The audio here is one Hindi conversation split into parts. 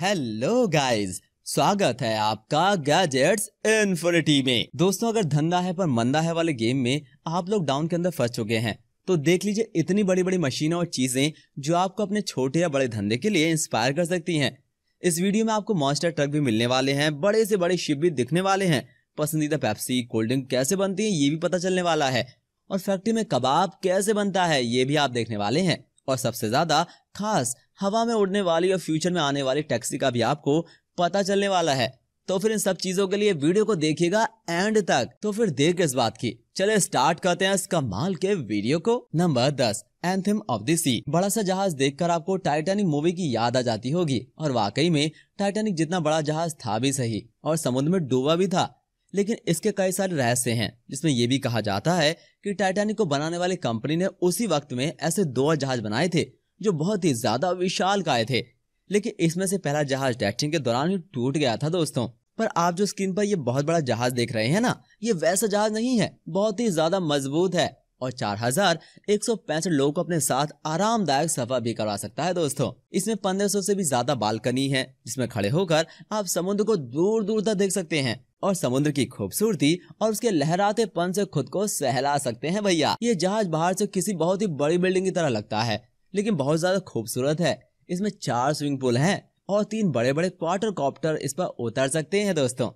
हेलो गाइस स्वागत है आपका गैजेट्स इन्फिनिटी में दोस्तों अगर धंधा है पर मंदा है वाले गेम में आप लोग डाउन के अंदर फंस चुके हैं तो देख लीजिए इतनी बड़ी बड़ी मशीनें और चीजें जो आपको अपने छोटे या बड़े धंधे के लिए इंस्पायर कर सकती हैं इस वीडियो में आपको मॉन्स्टर ट्रक भी मिलने वाले हैं बड़े से बड़े शिप भी दिखने वाले हैं पसंदीदा पैप्सी कोल्ड ड्रिंक कैसे बनती है ये भी पता चलने वाला है और फैक्ट्री में कबाब कैसे बनता है ये भी आप देखने वाले हैं और सबसे ज्यादा खास हवा में उड़ने वाली और फ्यूचर में आने वाली टैक्सी का भी आपको पता चलने वाला है तो फिर इन सब चीजों के लिए वीडियो को देखिएगा एंड तक तो फिर देर किस बात की चले स्टार्ट करते हैं इस कमाल के वीडियो को नंबर दस एंथम ऑफ द सी बड़ा सा जहाज देखकर आपको टाइटैनिक मूवी की याद आ जाती होगी और वाकई में टाइटैनिक जितना बड़ा जहाज था भी सही और समुद्र में डूबा भी था लेकिन इसके कई सारे रहस्य हैं जिसमें ये भी कहा जाता है कि टाइटैनिक को बनाने वाली कंपनी ने उसी वक्त में ऐसे दो जहाज बनाए थे जो बहुत ही ज्यादा विशाल काय थे लेकिन इसमें से पहला जहाज टेस्टिंग के दौरान ही टूट गया था दोस्तों पर आप जो स्क्रीन पर ये बहुत बड़ा जहाज देख रहे हैं ना ये वैसा जहाज नहीं है बहुत ही ज्यादा मजबूत है और चार हजार एक सौ पैंसठ लोगों को अपने साथ आरामदायक सफर भी करवा सकता है दोस्तों इसमें पंद्रह सौ से भी ज्यादा बालकनी है जिसमें खड़े होकर आप समुद्र को दूर दूर तक देख सकते हैं और समुद्र की खूबसूरती और उसके लहराते पन से खुद को सहला सकते हैं भैया ये जहाज बाहर से किसी बहुत ही बड़ी बिल्डिंग की तरह लगता है लेकिन बहुत ज्यादा खूबसूरत है इसमें चार स्विमिंग पूल है और तीन बड़े बड़े क्वार्टर कॉप्टर इस पर उतर सकते हैं दोस्तों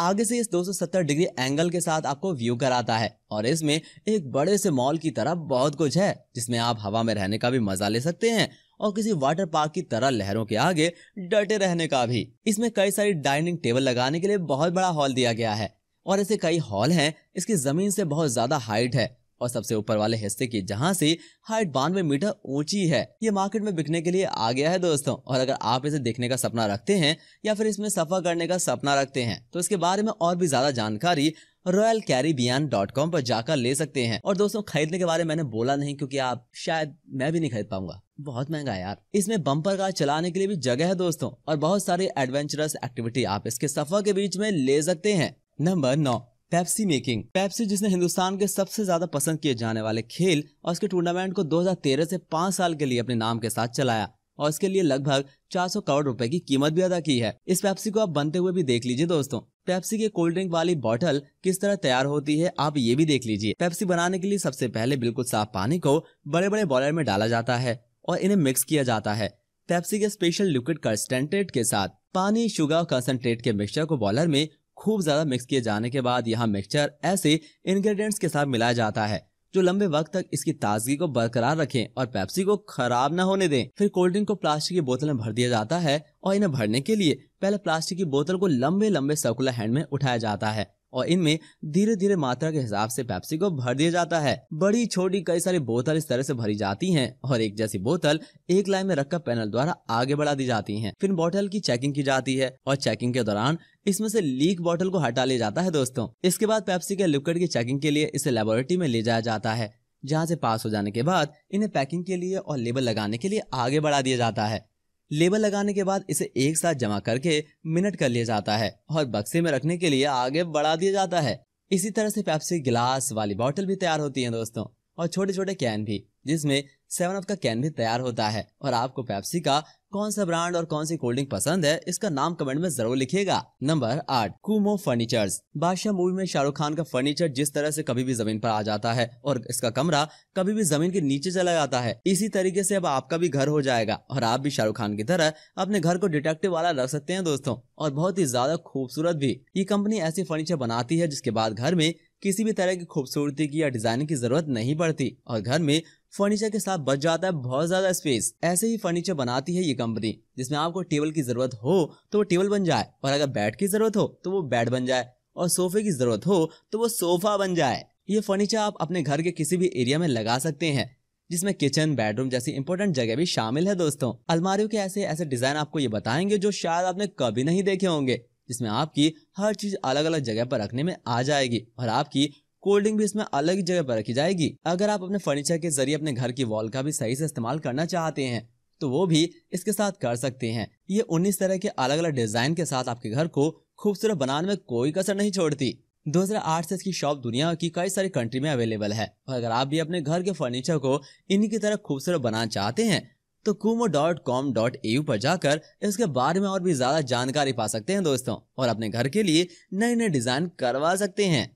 आगे से इस 270 डिग्री एंगल के साथ आपको व्यू कराता है और इसमें एक बड़े से मॉल की तरह बहुत कुछ है जिसमें आप हवा में रहने का भी मजा ले सकते हैं और किसी वाटर पार्क की तरह लहरों के आगे डटे रहने का भी इसमें कई सारी डाइनिंग टेबल लगाने के लिए बहुत बड़ा हॉल दिया गया है और ऐसे कई हॉल हैं इसकी जमीन से बहुत ज्यादा हाइट है और सबसे ऊपर वाले हिस्से की जहाँ से हाइट बानवे मीटर ऊंची है ये मार्केट में बिकने के लिए आ गया है दोस्तों और अगर आप इसे देखने का सपना रखते हैं या फिर इसमें सफर करने का सपना रखते हैं तो इसके बारे में और भी ज्यादा जानकारी रॉयल कैरिबियन डॉट कॉम पर जाकर ले सकते हैं और दोस्तों खरीदने के बारे में मैंने बोला नहीं क्योंकि आप शायद मैं भी नहीं खरीद पाऊंगा बहुत महंगा है यार इसमें बम्पर कार चलाने के लिए भी जगह है दोस्तों और बहुत सारी एडवेंचरस एक्टिविटी आप इसके सफर के बीच में ले सकते हैं नंबर नौ पैप्सी मेकिंग पैप्सी जिसने हिंदुस्तान के सबसे ज्यादा पसंद किए जाने वाले खेल और उसके टूर्नामेंट को 2013 से पाँच साल के लिए अपने नाम के साथ चलाया और इसके लिए लगभग 400 करोड़ रुपए की कीमत भी अदा की है इस पैप्सी को आप बनते हुए भी देख लीजिए दोस्तों पेप्सी के कोल्ड ड्रिंक वाली बॉटल किस तरह तैयार होती है आप ये भी देख लीजिए पेप्सी बनाने के लिए सबसे पहले बिल्कुल साफ पानी को बड़े बड़े बॉलर में डाला जाता है और इन्हें मिक्स किया जाता है पेप्सी के स्पेशल लिक्विड कंसेंट्रेट के साथ पानी शुगर और के मिक्सचर को बॉलर में खूब ज्यादा मिक्स किए जाने के बाद यहाँ मिक्सचर ऐसे इंग्रेडिएंट्स के साथ मिलाया जाता है जो लंबे वक्त तक इसकी ताजगी को बरकरार रखें और पेप्सी को खराब न होने दें फिर कोल्ड ड्रिंक को प्लास्टिक की बोतल में भर दिया जाता है और इन्हें भरने के लिए पहले प्लास्टिक की बोतल को लंबे लंबे सर्कुलर हैंड में उठाया जाता है और इनमें धीरे धीरे मात्रा के हिसाब से पेप्सी को भर दिया जाता है बड़ी छोटी कई सारी बोतल इस तरह से भरी जाती हैं और एक जैसी बोतल एक लाइन में रखकर पैनल द्वारा आगे बढ़ा दी जाती हैं फिर बोतल की चेकिंग की जाती है और चेकिंग के दौरान इसमें से लीक बोतल को हटा लिया जाता है दोस्तों इसके बाद पेप्सी के लिक्विड की चेकिंग के लिए इसे लेबोरेटरी में ले जाया जाता है जहाँ से पास हो जाने के बाद इन्हें पैकिंग के लिए और लेबल लगाने के लिए आगे बढ़ा दिया जाता है लेबल लगाने के बाद इसे एक साथ जमा करके मिनट कर लिया जाता है और बक्से में रखने के लिए आगे बढ़ा दिया जाता है इसी तरह से पैप्सी गिलास वाली बॉटल भी तैयार होती है दोस्तों और छोटे छोटे कैन भी जिसमें सेवन अप का कैन भी तैयार होता है और आपको पैप्सी का कौन सा ब्रांड और कौन सी कोल्ड ड्रिंक पसंद है इसका नाम कमेंट में जरूर लिखिएगा नंबर आठ कुमो फर्नीचर्स बादशाह मूवी में शाहरुख खान का फर्नीचर जिस तरह से कभी भी जमीन पर आ जाता है और इसका कमरा कभी भी जमीन के नीचे चला जाता है इसी तरीके से अब आपका भी घर हो जाएगा और आप भी शाहरुख खान की तरह अपने घर को डिटेक्टिव वाला रख सकते हैं दोस्तों और बहुत ही ज्यादा खूबसूरत भी ये कंपनी ऐसी फर्नीचर बनाती है जिसके बाद घर में किसी भी तरह की खूबसूरती की या डिजाइन की जरूरत नहीं पड़ती और घर में फर्नीचर के साथ बच जाता है बहुत ज्यादा स्पेस ऐसे ही फर्नीचर बनाती है ये कंपनी जिसमें आपको टेबल की जरूरत हो तो वो टेबल बन जाए और अगर बेड की जरूरत हो तो वो बेड बन जाए और सोफे की जरूरत हो तो वो सोफा बन जाए ये फर्नीचर आप अपने घर के किसी भी एरिया में लगा सकते हैं जिसमें किचन बेडरूम जैसी इंपॉर्टेंट जगह भी शामिल है दोस्तों अलमारियों के ऐसे ऐसे डिजाइन आपको ये बताएंगे जो शायद आपने कभी नहीं देखे होंगे जिसमें आपकी हर चीज अलग अलग जगह पर रखने में आ जाएगी और आपकी कोल्ड ड्रिंक भी इसमें अलग जगह पर रखी जाएगी अगर आप अपने फर्नीचर के जरिए अपने घर की वॉल का भी सही से इस्तेमाल करना चाहते हैं तो वो भी इसके साथ कर सकते हैं ये उन्नीस तरह के अलग अलग डिजाइन के साथ आपके घर को खूबसूरत बनाने में कोई कसर नहीं छोड़ती 2008 से इसकी शॉप दुनिया की कई सारी कंट्री में अवेलेबल है और अगर आप भी अपने घर के फर्नीचर को इन्हीं की तरह खूबसूरत बनाना चाहते हैं तो kumo dot com dot A पर जाकर इसके बारे में और भी ज्यादा जानकारी पा सकते हैं दोस्तों और अपने घर के लिए नए नए डिजाइन करवा सकते हैं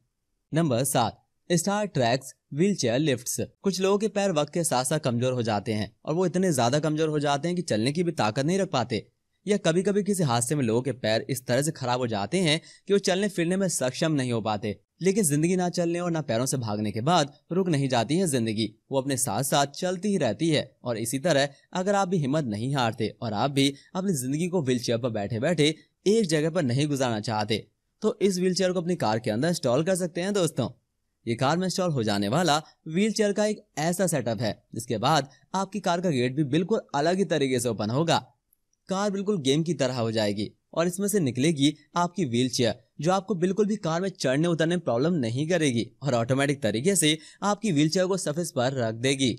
नंबर सात star tracks wheelchair lift कुछ लोगों के पैर वक्त के साथ साथ कमजोर हो जाते हैं और वो इतने ज्यादा कमजोर हो जाते हैं कि चलने की भी ताकत नहीं रख पाते या कभी कभी किसी हादसे में लोगों के पैर इस तरह से खराब हो जाते हैं कि वो चलने फिरने में सक्षम नहीं हो पाते लेकिन जिंदगी ना चलने और ना पैरों से भागने के बाद रुक नहीं जाती है जिंदगी वो अपने साथ साथ चलती ही रहती है और इसी तरह अगर आप भी हिम्मत नहीं हारते और आप भी अपनी जिंदगी को व्हील चेयर पर बैठे बैठे एक जगह पर नहीं गुजारना चाहते तो इस व्हील को अपनी कार के अंदर इंस्टॉल कर सकते हैं दोस्तों ये कार में इंस्टॉल हो जाने वाला व्हील का एक ऐसा सेटअप है जिसके बाद आपकी कार का गेट भी बिल्कुल अलग ही तरीके से ओपन होगा कार बिल्कुल गेम की तरह हो जाएगी और इसमें से निकलेगी आपकी व्हील जो आपको बिल्कुल भी कार में चढ़ने उतरने में प्रॉब्लम नहीं करेगी और ऑटोमेटिक तरीके से आपकी व्हील को सफेस पर रख देगी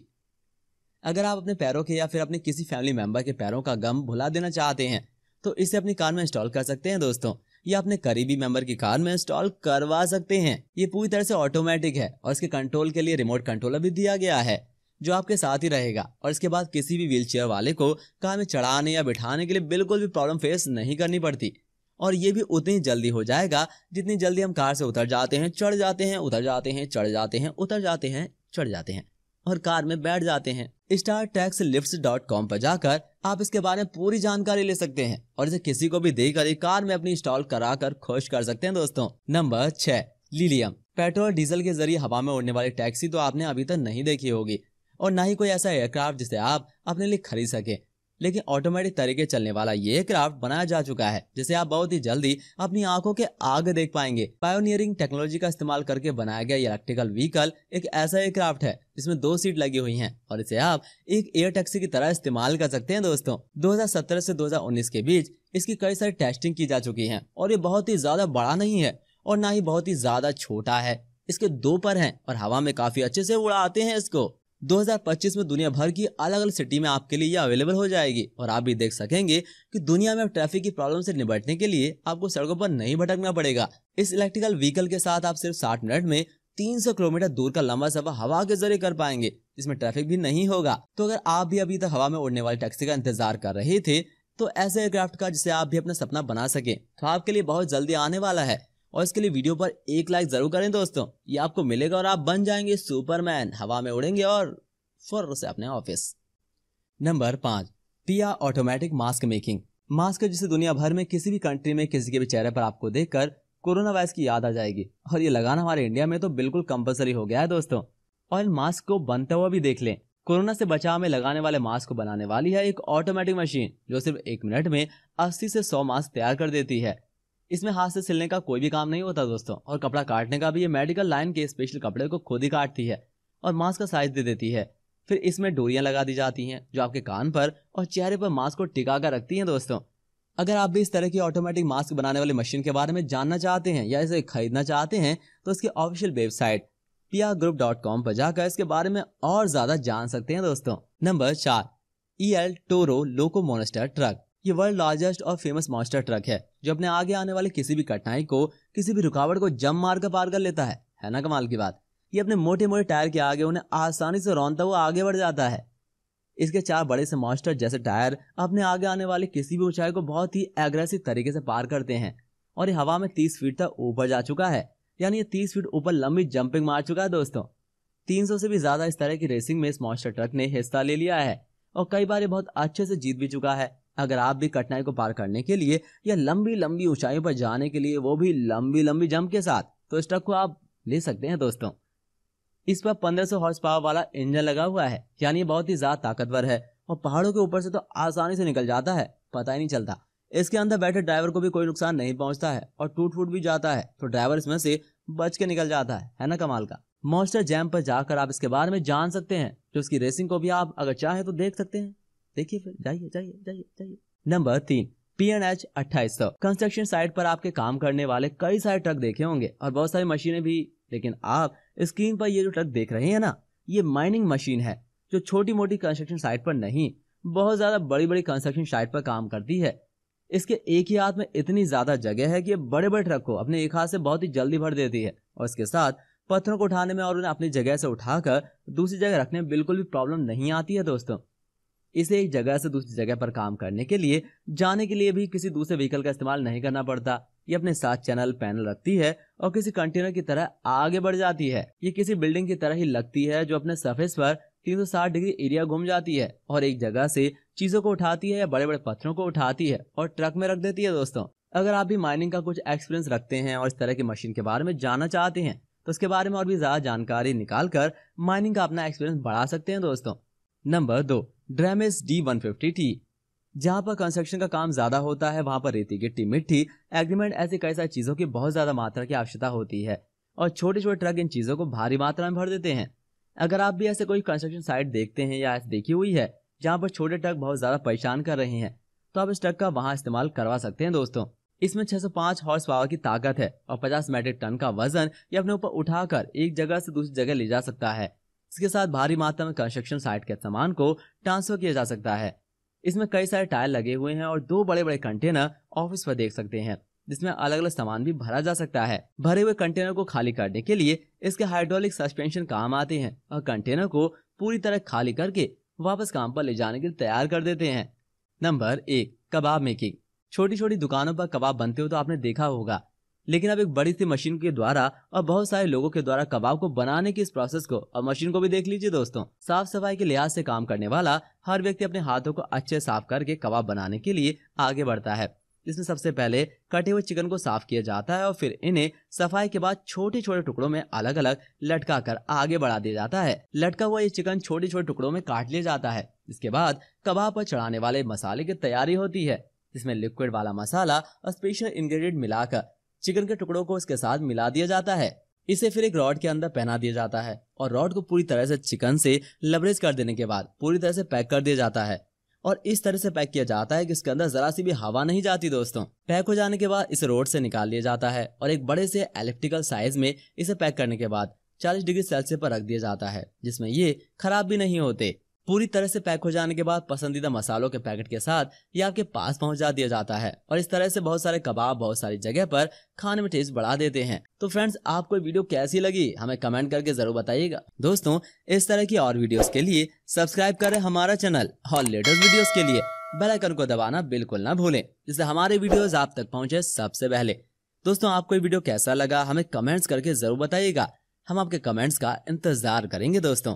अगर आप अपने पैरों के या फिर अपने किसी फैमिली मेंबर के पैरों का गम भुला देना चाहते हैं तो इसे अपनी कार में इंस्टॉल कर सकते हैं दोस्तों ये अपने करीबी मेंबर की कार में इंस्टॉल करवा सकते हैं ये पूरी तरह से ऑटोमेटिक है और इसके कंट्रोल के लिए रिमोट कंट्रोलर भी दिया गया है जो आपके साथ ही रहेगा और इसके बाद किसी भी चेयर वाले को कार में चढ़ाने या बिठाने के लिए बिल्कुल भी प्रॉब्लम फेस नहीं करनी पड़ती और ये भी उतनी जल्दी हो जाएगा जितनी जल्दी हम कार से उतर जाते हैं चढ़ जाते हैं उतर जाते हैं चढ़ जाते हैं उतर जाते हैं चढ़ जाते हैं और कार में बैठ जाते हैं star tax lift dot com पर जाकर आप इसके बारे में पूरी जानकारी ले सकते हैं और इसे किसी को भी देकर एक कार में अपनी इंस्टॉल करा कर खुश कर सकते हैं दोस्तों नंबर छह लीलियम पेट्रोल डीजल के जरिए हवा में उड़ने वाली टैक्सी तो आपने अभी तक नहीं देखी होगी और ना ही कोई ऐसा एयरक्राफ्ट जिसे आप अपने लिए खरीद सके लेकिन ऑटोमेटिक तरीके चलने वाला ये क्राफ्ट बनाया जा चुका है जिसे आप बहुत ही जल्दी अपनी आंखों के आगे देख पाएंगे पायोनियरिंग टेक्नोलॉजी का इस्तेमाल करके बनाया गया इलेक्ट्रिकल व्हीकल एक ऐसा एयर क्राफ्ट है जिसमें दो सीट लगी हुई हैं और इसे आप एक एयर टैक्सी की तरह इस्तेमाल कर सकते हैं दोस्तों 2017 से 2019 के बीच इसकी कई सारी टेस्टिंग की जा चुकी है और ये बहुत ही ज्यादा बड़ा नहीं है और ना ही बहुत ही ज्यादा छोटा है इसके दो पर हैं और हवा में काफी अच्छे से उड़ाते हैं इसको 2025 में दुनिया भर की अलग अलग सिटी में आपके लिए ये अवेलेबल हो जाएगी और आप भी देख सकेंगे कि दुनिया में ट्रैफिक की प्रॉब्लम से निपटने के लिए आपको सड़कों पर नहीं भटकना पड़ेगा इस इलेक्ट्रिकल व्हीकल के साथ आप सिर्फ साठ मिनट में 300 किलोमीटर दूर का लंबा सफर हवा के जरिए कर पाएंगे इसमें ट्रैफिक भी नहीं होगा तो अगर आप भी अभी तक हवा में उड़ने वाली टैक्सी का इंतजार कर रहे थे तो ऐसे एयरक्राफ्ट का जिसे आप भी अपना सपना बना सके तो आपके लिए बहुत जल्दी आने वाला है और इसके लिए वीडियो पर एक लाइक जरूर करें दोस्तों ये आपको मिलेगा और आप बन जाएंगे सुपरमैन हवा में उड़ेंगे और फुर से अपने ऑफिस नंबर पाँच पिया ऑटोमेटिक मास्क मेकिंग मास्क जिसे दुनिया भर में किसी भी कंट्री में किसी के भी चेहरे पर आपको देखकर कोरोना वायरस की याद आ जाएगी और ये लगाना हमारे इंडिया में तो बिल्कुल कंपलसरी हो गया है दोस्तों और इन मास्क को बनता हुआ भी देख लें कोरोना से बचाव में लगाने वाले मास्क को बनाने वाली है एक ऑटोमेटिक मशीन जो सिर्फ एक मिनट में 80 से 100 मास्क तैयार कर देती है इसमें हाथ से सिलने का कोई भी काम नहीं होता दोस्तों और कपड़ा काटने का भी ये मेडिकल लाइन के स्पेशल कपड़े को खुद ही काटती है और मास्क का साइज दे देती है फिर इसमें डोरियां लगा दी जाती हैं जो आपके कान पर और चेहरे पर मास्क को टिका कर रखती हैं दोस्तों अगर आप भी इस तरह की ऑटोमेटिक मास्क बनाने वाली मशीन के बारे में जानना चाहते हैं या इसे खरीदना चाहते हैं तो इसकी official website pia group dot com पर जाकर इसके बारे में और ज्यादा जान सकते हैं दोस्तों नंबर चार El Toro Loco monster truck ये वर्ल्ड लार्जेस्ट और फेमस मॉन्स्टर ट्रक है जो अपने आगे आने वाले किसी भी कठिनाई को किसी भी रुकावट को जम मार कर पार कर लेता है है ना कमाल की बात ये अपने मोटे मोटे टायर के आगे उन्हें आसानी से रौनता हुआ आगे बढ़ जाता है इसके चार बड़े से मॉन्स्टर जैसे टायर अपने आगे आने वाली किसी भी ऊंचाई को बहुत ही एग्रेसिव तरीके से पार करते हैं और ये हवा में तीस फीट तक ऊपर जा चुका है यानी ये तीस फीट ऊपर लंबी जंपिंग मार चुका है दोस्तों सौ से भी ज्यादा इस तरह की रेसिंग में इस मॉन्स्टर ट्रक ने हिस्सा ले लिया है और कई बार ये बहुत अच्छे से जीत भी चुका है अगर आप भी कठिनाई को पार करने के लिए या लंबी लंबी ऊंचाइयों पर जाने के लिए वो भी लंबी लंबी जंप के साथ तो इस ट्रक को आप ले सकते हैं दोस्तों इस पर 1500 हॉर्स पावर वाला इंजन लगा हुआ है यानी बहुत ही ज्यादा ताकतवर है और पहाड़ों के ऊपर से तो आसानी से निकल जाता है पता ही नहीं चलता इसके अंदर बैठे ड्राइवर को भी कोई नुकसान नहीं पहुंचता है और टूट फूट भी जाता है तो ड्राइवर इसमें से बच के निकल जाता है है ना कमाल का मॉन्स्टर जैम पर जाकर आप इसके बारे में जान सकते हैं तो उसकी रेसिंग को भी आप अगर चाहे तो देख सकते हैं देखिए फिर जाइए जाइए जाइए जाइए नंबर तीन पी एन एच अट्ठाईस सौ कंस्ट्रक्शन साइट पर आपके काम करने वाले कई सारे ट्रक देखे होंगे और बहुत सारी मशीनें भी लेकिन आप स्क्रीन पर ये जो ट्रक देख रहे हैं ना ये माइनिंग मशीन है जो छोटी मोटी कंस्ट्रक्शन साइट पर नहीं बहुत ज्यादा बड़ी बड़ी कंस्ट्रक्शन साइट पर काम करती है इसके एक ही हाथ में इतनी ज्यादा जगह है कि ये बड़े बड़े ट्रक को अपने एक हाथ से बहुत ही जल्दी भर देती है और इसके साथ पत्थरों को उठाने में और उन्हें अपनी जगह से उठाकर दूसरी जगह रखने में बिल्कुल भी प्रॉब्लम नहीं आती है दोस्तों इसे एक जगह से दूसरी जगह पर काम करने के लिए जाने के लिए भी किसी दूसरे व्हीकल का इस्तेमाल नहीं करना पड़ता ये अपने साथ चैनल पैनल रखती है और किसी कंटेनर की तरह आगे बढ़ जाती है ये किसी बिल्डिंग की तरह ही लगती है जो अपने सरफेस पर 360 डिग्री एरिया घूम जाती है और एक जगह से चीजों को उठाती है या बड़े बड़े पत्थरों को उठाती है और ट्रक में रख देती है दोस्तों अगर आप भी माइनिंग का कुछ एक्सपीरियंस रखते हैं और इस तरह की मशीन के बारे में जानना चाहते हैं तो उसके बारे में और भी ज्यादा जानकारी निकाल कर माइनिंग का अपना एक्सपीरियंस बढ़ा सकते हैं दोस्तों नंबर दो ड्रेमिस डी वन फिफ्टी टी जहाँ पर कंस्ट्रक्शन का काम ज्यादा होता है वहां पर रेती गिट्टी मिट्टी एग्रीमेंट ऐसी कई सारी चीज़ों की बहुत ज़्यादा मात्रा की आवश्यकता होती है और छोटे छोटे ट्रक इन चीज़ों को भारी मात्रा में भर देते हैं अगर आप भी ऐसे कोई कंस्ट्रक्शन साइट देखते हैं या ऐसे देखी हुई है जहाँ पर छोटे ट्रक बहुत ज़्यादा परेशान कर रहे हैं तो आप इस ट्रक का वहाँ इस्तेमाल करवा सकते हैं दोस्तों इसमें 605 हॉर्स पावर की ताकत है और 50 मेट्रिक टन का वजन ये अपने ऊपर उठाकर एक जगह से दूसरी जगह ले जा सकता है इसके साथ भारी मात्रा में कंस्ट्रक्शन साइट के सामान को ट्रांसफर किया जा सकता है इसमें कई सारे टायर लगे हुए हैं और दो बड़े बड़े कंटेनर ऑफिस पर देख सकते हैं जिसमें अलग अलग सामान भी भरा जा सकता है भरे हुए कंटेनर को खाली करने के लिए इसके हाइड्रोलिक सस्पेंशन काम आते हैं और कंटेनर को पूरी तरह खाली करके वापस काम पर ले जाने के लिए तैयार कर देते हैं नंबर एक कबाब मेकिंग छोटी छोटी दुकानों पर कबाब बनते हो तो आपने देखा होगा लेकिन अब एक बड़ी सी मशीन के द्वारा और बहुत सारे लोगों के द्वारा कबाब को बनाने की इस प्रोसेस को और मशीन को भी देख लीजिए दोस्तों साफ सफाई के लिहाज से काम करने वाला हर व्यक्ति अपने हाथों को अच्छे साफ करके कबाब बनाने के लिए आगे बढ़ता है इसमें सबसे पहले कटे हुए चिकन को साफ किया जाता है और फिर इन्हें सफाई के बाद छोटे छोटे टुकड़ों में अलग अलग लटका कर आगे बढ़ा दिया जाता है लटका हुआ ये चिकन छोटे छोटे टुकड़ों में काट लिया जाता है इसके बाद कबाब पर चढ़ाने वाले मसाले की तैयारी होती है इसमें लिक्विड वाला मसाला और स्पेशल इंग्रेडिएंट मिलाकर चिकन के टुकड़ों को इसके साथ मिला दिया जाता है इसे फिर एक रॉड के अंदर पहना दिया जाता है और रॉड को पूरी तरह से चिकन से लबरेज कर देने के बाद पूरी तरह से पैक कर दिया जाता है और इस तरह से पैक किया जाता है कि इसके अंदर जरा सी भी हवा नहीं जाती दोस्तों पैक हो जाने के बाद इसे रोड से निकाल लिया जाता है और एक बड़े से एलिप्टिकल साइज में इसे पैक करने के बाद 40 डिग्री सेल्सियस पर रख दिया जाता है जिसमें ये खराब भी नहीं होते पूरी तरह से पैक हो जाने के बाद पसंदीदा मसालों के पैकेट के साथ ये आपके पास पहुंचा दिया जाता है और इस तरह से बहुत सारे कबाब बहुत सारी जगह पर खाने में टेस्ट बढ़ा देते हैं तो फ्रेंड्स आपको वीडियो कैसी लगी हमें कमेंट करके जरूर बताइएगा दोस्तों इस तरह की और वीडियो के लिए सब्सक्राइब करें हमारा चैनल और लेटेस्ट वीडियो के लिए बेलाइकन को दबाना बिल्कुल न भूले जिससे हमारे वीडियो आप तक पहुँचे सबसे पहले दोस्तों आपको वीडियो कैसा लगा हमें कमेंट्स करके जरूर बताइएगा हम आपके कमेंट्स का इंतजार करेंगे दोस्तों